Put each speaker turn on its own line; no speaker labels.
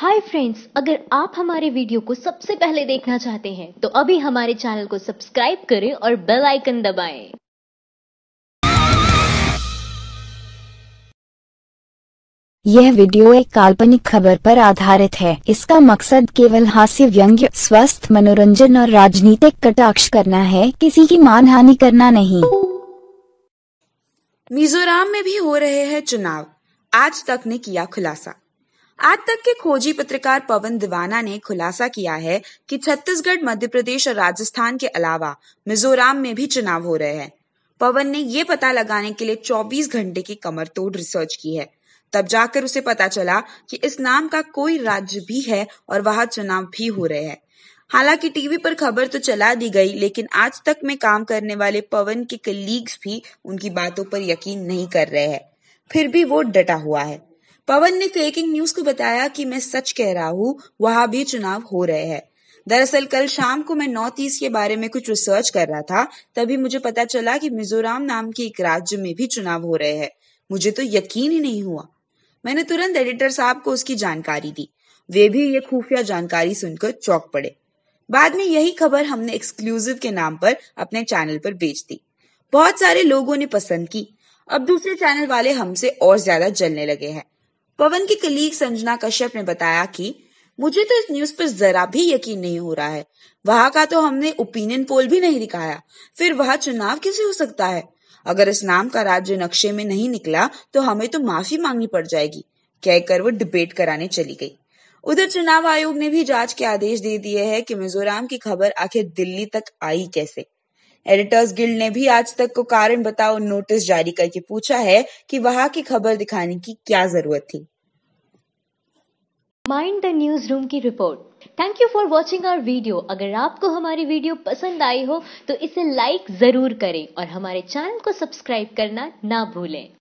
Hi friends अगर आप हमारे वीडियो को सबसे पहले देखना चाहते हैं तो अभी हमारे चैनल को सब्सक्राइब करें और बेल आइकन दबाएं।
यह वीडियो एक काल्पनिक खबर पर आधारित है इसका मकसद केवल हास्य व्यंग्य स्वस्थ मनोरंजन और राजनीतिक कटाक्ष करना है किसी की मानहानि करना नहीं
मिजोरम में भी हो रहे हैं चुनाव आज तक ने किया खुलासा आज तक के खोजी पत्रकार पवन दिवाना ने खुलासा किया है कि छत्तीसगढ़ मध्य प्रदेश और राजस्थान के अलावा मिजोरम में भी चुनाव हो रहे हैं पवन ने ये पता लगाने के लिए 24 घंटे की कमर तोड़ रिसर्च की है तब जाकर उसे पता चला कि इस नाम का कोई राज्य भी है और वहां चुनाव भी हो रहे हैं हालांकि टीवी पर खबर तो चला दी गई लेकिन आज तक में काम करने वाले पवन के कलीग्स भी उनकी बातों पर यकीन नहीं कर रहे हैं फिर भी वो डटा हुआ है पवन ने फेकिंग न्यूज को बताया कि मैं सच कह रहा हूँ वहां भी चुनाव हो रहे हैं दरअसल कल शाम को मैं नॉर्थ ईस्ट के बारे में कुछ रिसर्च कर रहा था तभी मुझे पता चला कि मिजोरम नाम के एक राज्य में भी चुनाव हो रहे हैं मुझे तो यकीन ही नहीं हुआ मैंने तुरंत एडिटर साहब को उसकी जानकारी दी वे भी ये खुफिया जानकारी सुनकर चौक पड़े बाद में यही खबर हमने एक्सक्लूसिव के नाम पर अपने चैनल पर बेच दी बहुत सारे लोगों ने पसंद की अब दूसरे चैनल वाले हमसे और ज्यादा जलने लगे हैं पवन की कलीग संजना कश्यप ने बताया कि मुझे तो इस न्यूज पर जरा भी यकीन नहीं हो रहा है वहां का तो हमने ओपिनियन पोल भी नहीं दिखाया फिर वह चुनाव कैसे हो सकता है अगर इस नाम का राज्य नक्शे में नहीं निकला तो हमें तो माफी मांगनी पड़ जाएगी कहकर वो डिबेट कराने चली गई उधर चुनाव आयोग ने भी जांच के आदेश दे दिए है कि मिजोरम की खबर आखिर दिल्ली तक आई कैसे एडिटर्स गिल्ड ने भी आज तक को कारण बताओ नोटिस जारी करके पूछा है कि वहां की खबर दिखाने की क्या जरूरत थी
माइंड द न्यूज रूम की report thank you for watching our video अगर आपको हमारी वीडियो पसंद आई हो तो इसे लाइक जरूर करें और हमारे चैनल को सब्सक्राइब करना ना भूलें